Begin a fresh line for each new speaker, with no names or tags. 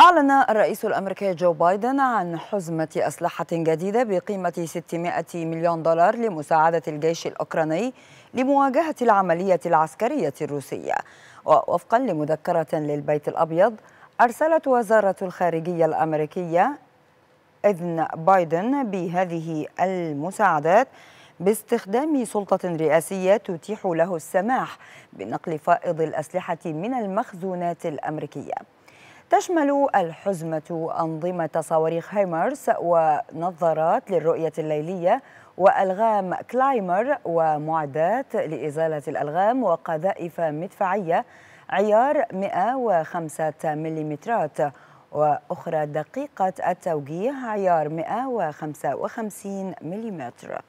أعلن الرئيس الأمريكي جو بايدن عن حزمة أسلحة جديدة بقيمة 600 مليون دولار لمساعدة الجيش الأوكراني لمواجهة العملية العسكرية الروسية ووفقا لمذكرة للبيت الأبيض أرسلت وزارة الخارجية الأمريكية إذن بايدن بهذه المساعدات باستخدام سلطة رئاسية تتيح له السماح بنقل فائض الأسلحة من المخزونات الأمريكية تشمل الحزمة أنظمة صواريخ هايمرس ونظارات للرؤية الليلية وألغام كلايمر ومعدات لإزالة الألغام وقذائف مدفعية عيار 105 مليمترات وأخرى دقيقة التوجيه عيار 155 مليمتر